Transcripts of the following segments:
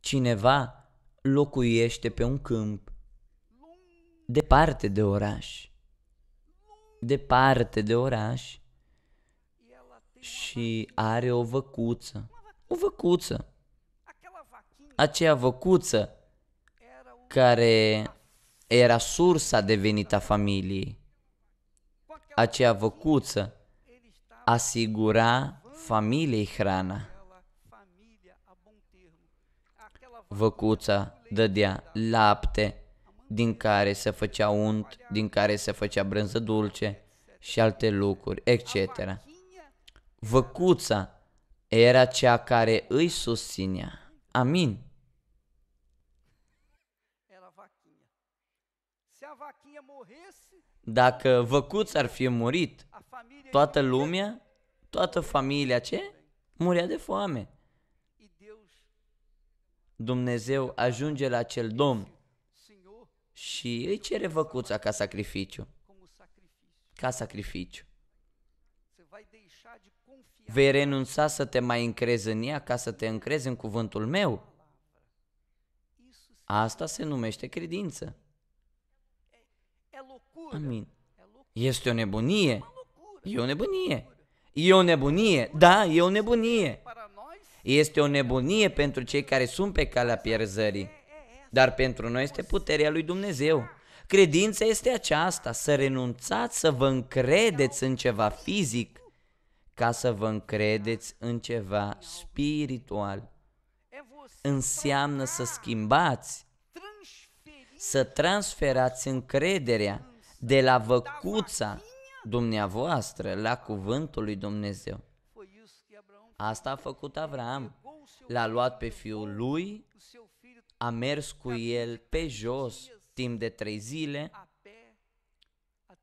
Cineva locuiește pe un câmp, departe de oraș, departe de oraș și are o văcuță, o văcuță. Aceea văcuță care era sursa de venit a familiei. Aceea văcuță asigura familiei hrana. văcuța dădea lapte din care se făcea unt, din care se făcea brânză dulce și alte lucruri, etc. Văcuța era cea care îi susținea. Amin. Dacă văcuț ar fi murit, toată lumea, toată familia ce? Murea de foame. Dumnezeu ajunge la acel domn și îi cere văcuța ca sacrificiu. Ca sacrificiu. Vei renunța să te mai încrezi în ea ca să te încrezi în cuvântul meu? Asta se numește credință. Amin. Este o nebunie. E o nebunie. E o nebunie. Da, e o nebunie. Este o nebunie pentru cei care sunt pe calea pierzării, dar pentru noi este puterea lui Dumnezeu. Credința este aceasta, să renunțați să vă încredeți în ceva fizic ca să vă încredeți în ceva spiritual. Înseamnă să schimbați, să transferați încrederea de la văcuța dumneavoastră la cuvântul lui Dumnezeu. Asta a făcut Avram. L-a luat pe fiul lui, a mers cu el pe jos timp de trei zile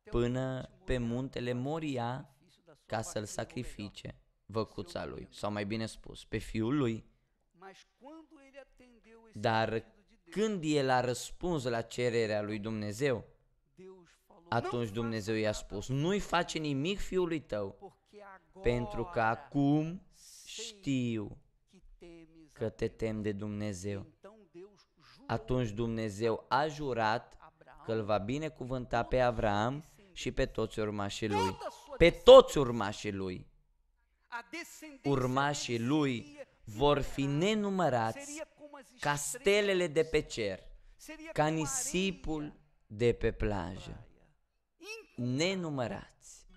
până pe muntele Moria ca să-l sacrifice văcuța lui, sau mai bine spus, pe fiul lui. Dar când el a răspuns la cererea lui Dumnezeu, atunci Dumnezeu i-a spus, nu-i face nimic fiului tău, pentru că acum știu că te temi de Dumnezeu. Atunci Dumnezeu a jurat că îl va binecuvânta pe Avram și pe toți urmașii lui. Pe toți urmașii lui. Urmașii lui vor fi nenumărați ca stelele de pe cer, ca nisipul de pe plajă. Nenumărați.